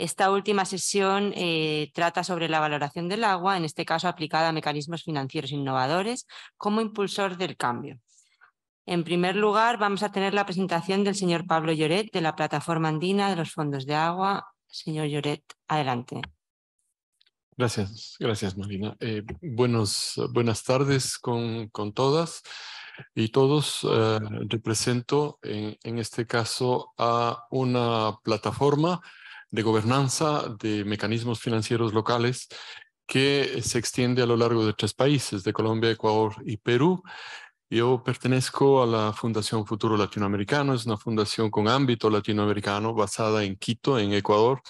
Esta última sesión eh, trata sobre la valoración del agua, en este caso aplicada a mecanismos financieros innovadores como impulsor del cambio. En primer lugar, vamos a tener la presentación del señor Pablo Lloret de la Plataforma Andina de los Fondos de Agua. Señor Lloret, adelante. Gracias, gracias Marina. Eh, buenas tardes con, todas y todos. Eh, represento en, este caso a una plataforma de gobernanza de mecanismos financieros locales que se extiende a lo largo de tres países, de Colombia, Ecuador y Perú. Yo pertenezco a la Fundación Futuro Latinoamericano, es una fundación con ámbito latinoamericano basada en Quito, en Ecuador,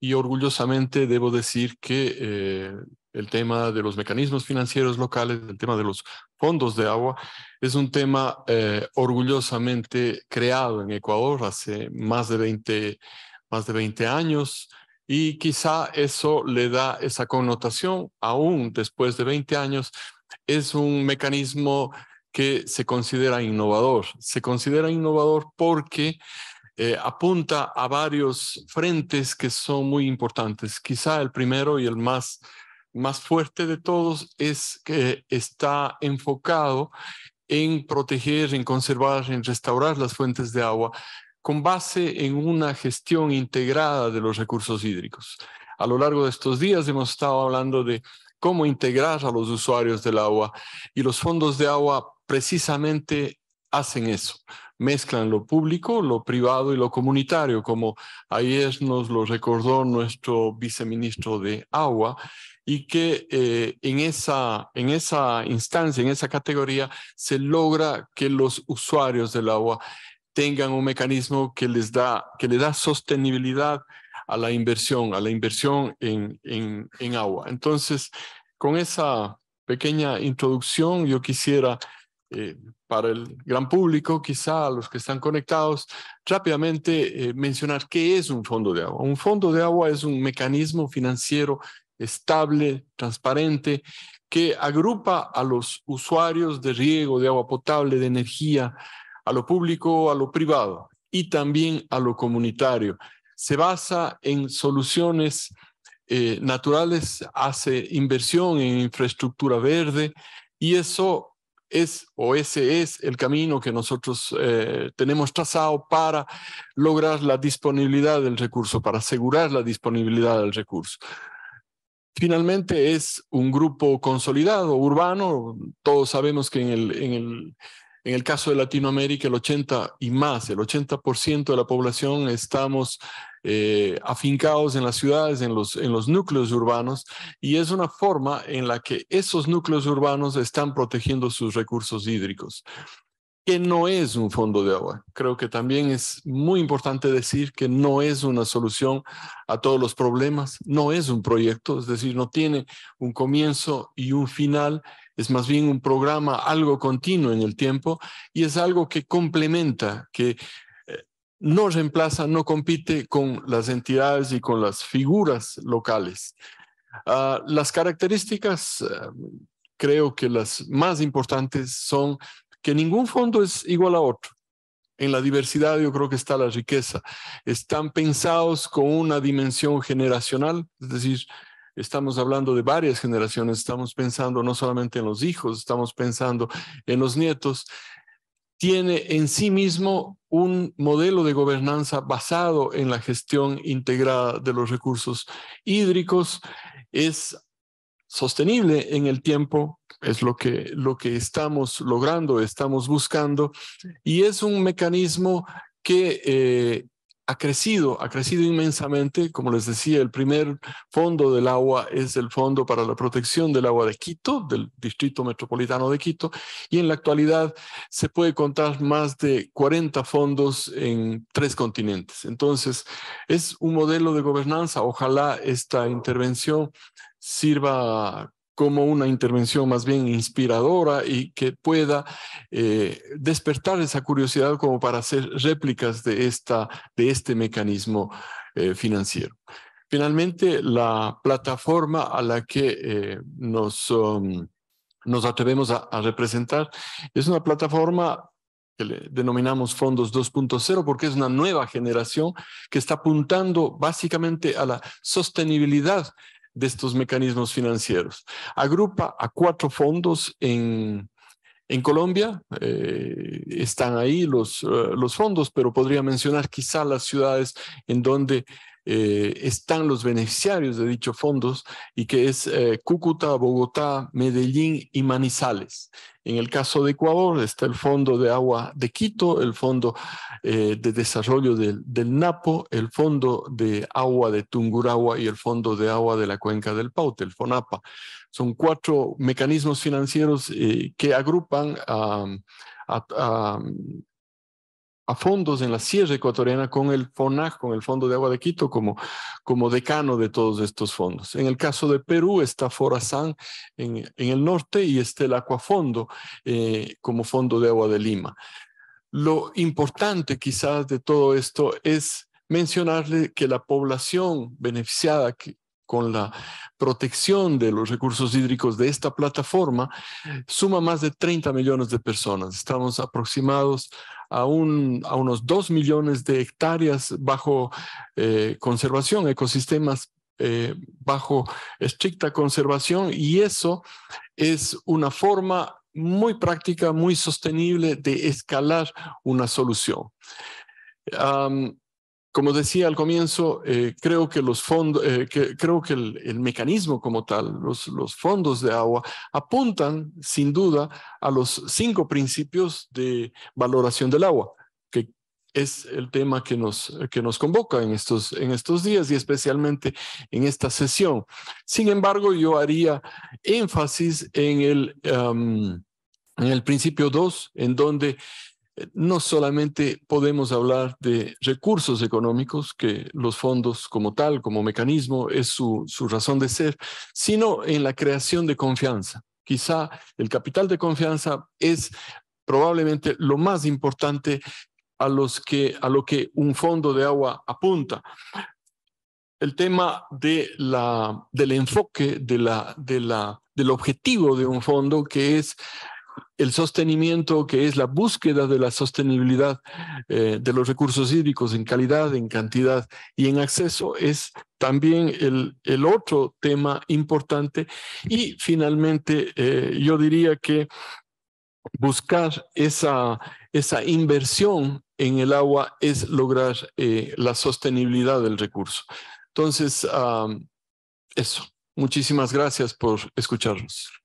y orgullosamente debo decir que eh, el tema de los mecanismos financieros locales, el tema de los fondos de agua, es un tema eh, orgullosamente creado en Ecuador hace más de 20 años más de 20 años, y quizá eso le da esa connotación aún después de 20 años. Es un mecanismo que se considera innovador. Se considera innovador porque eh, apunta a varios frentes que son muy importantes. Quizá el primero y el más, más fuerte de todos es que está enfocado en proteger, en conservar, en restaurar las fuentes de agua con base en una gestión integrada de los recursos hídricos. A lo largo de estos días hemos estado hablando de cómo integrar a los usuarios del agua y los fondos de agua precisamente hacen eso, mezclan lo público, lo privado y lo comunitario, como ayer nos lo recordó nuestro viceministro de Agua, y que eh, en, esa, en esa instancia, en esa categoría, se logra que los usuarios del agua tengan un mecanismo que les da, que le da sostenibilidad a la inversión, a la inversión en, en, agua. Entonces, con esa pequeña introducción, yo quisiera, eh, para el gran público, quizá a los que están conectados, rápidamente eh, mencionar qué es un fondo de agua. Un fondo de agua es un mecanismo financiero estable, transparente, que agrupa a los usuarios de riego, de agua potable, de energía, a lo público, a lo privado y también a lo comunitario. Se basa en soluciones eh, naturales, hace inversión en infraestructura verde y eso es o ese es el camino que nosotros eh, tenemos trazado para lograr la disponibilidad del recurso, para asegurar la disponibilidad del recurso. Finalmente es un grupo consolidado, urbano. Todos sabemos que en el en el caso de Latinoamérica, el 80 y más, el 80% de la población estamos eh, afincados en las ciudades, en los, en los núcleos urbanos, y es una forma en la que esos núcleos urbanos están protegiendo sus recursos hídricos que no es un fondo de agua. Creo que también es muy importante decir que no es una solución a todos los problemas, no es un proyecto, es decir, no tiene un comienzo y un final es más bien un programa, algo continuo en el tiempo y es algo que complementa, que eh, no reemplaza, no compite con las entidades y con las figuras locales. Ah, las características, eh, creo que las más importantes son que ningún fondo es igual a otro. En la diversidad yo creo que está la riqueza. Están pensados con una dimensión generacional, es decir, estamos hablando de varias generaciones, estamos pensando no solamente en los hijos, estamos pensando en los nietos, tiene en sí mismo un modelo de gobernanza basado en la gestión integrada de los recursos hídricos, es sostenible en el tiempo, es lo que, lo que estamos logrando, estamos buscando, y es un mecanismo que eh, ha crecido, ha crecido inmensamente. Como les decía, el primer fondo del agua es el Fondo para la Protección del Agua de Quito, del Distrito Metropolitano de Quito, y en la actualidad se puede contar más de 40 fondos en tres continentes. Entonces, es un modelo de gobernanza. Ojalá esta intervención sirva como una intervención más bien inspiradora y que pueda eh, despertar esa curiosidad como para hacer réplicas de, esta, de este mecanismo eh, financiero. Finalmente, la plataforma a la que eh, um, nos, atrevemos a, representar es una plataforma que le denominamos fondos 2.0, porque es una nueva generación que está apuntando básicamente a la sostenibilidad de estos mecanismos financieros. Agrupa a cuatro fondos en, en Colombia. Eh, están ahí los, eh, los fondos, pero podría mencionar quizá las ciudades en donde eh, están los beneficiarios de dichos fondos y que es eh, Cúcuta, Bogotá, Medellín y Manizales. En el caso de Ecuador está el Fondo de Agua de Quito, el Fondo eh, de Desarrollo del, Napo, el Fondo de Agua de Tunguragua y el Fondo de Agua de la Cuenca del Paute, el FONAPA. Son cuatro mecanismos financieros que agrupan a a fondos en la Sierra Ecuatoriana con el FONAG, con el Fondo de Agua de Quito, como, como decano de todos estos fondos. En el caso de Perú está Forazán en, en el norte y está el Acuafondo eh, como Fondo de Agua de Lima. Lo importante quizás de todo esto es mencionarle que la población beneficiada, que, con la protección de los recursos hídricos de esta plataforma, suma más de 30 millones de personas. Estamos aproximados a, un, a unos 2 millones de hectáreas bajo eh, conservación, ecosistemas eh, bajo estricta conservación, y eso es una forma muy práctica, muy sostenible de escalar una solución como decía al comienzo, eh, creo que eh, el, mecanismo como tal, los, los, fondos de agua, apuntan sin duda a los cinco principios de valoración del agua, que es el tema que nos, convoca en estos, en estos días y especialmente en esta sesión. Sin embargo, yo haría énfasis en el, em, en el principio 2, en donde eh, no solamente podemos hablar de recursos económicos, que los fondos como tal, como mecanismo, es su, razón de ser, sino en la creación de confianza. Quizá el capital de confianza es probablemente lo más importante a, lo que un fondo de agua apunta. El tema de la, del enfoque, de la, del objetivo de un fondo, que es el sostenimiento, que es la búsqueda de la sostenibilidad eh, de los recursos hídricos en calidad, en cantidad y en acceso, es también el, otro tema importante. Y finalmente, eh, yo diría que buscar esa, inversión en el agua es lograr eh, la sostenibilidad del recurso. Entonces, eso. Muchísimas gracias por escucharnos.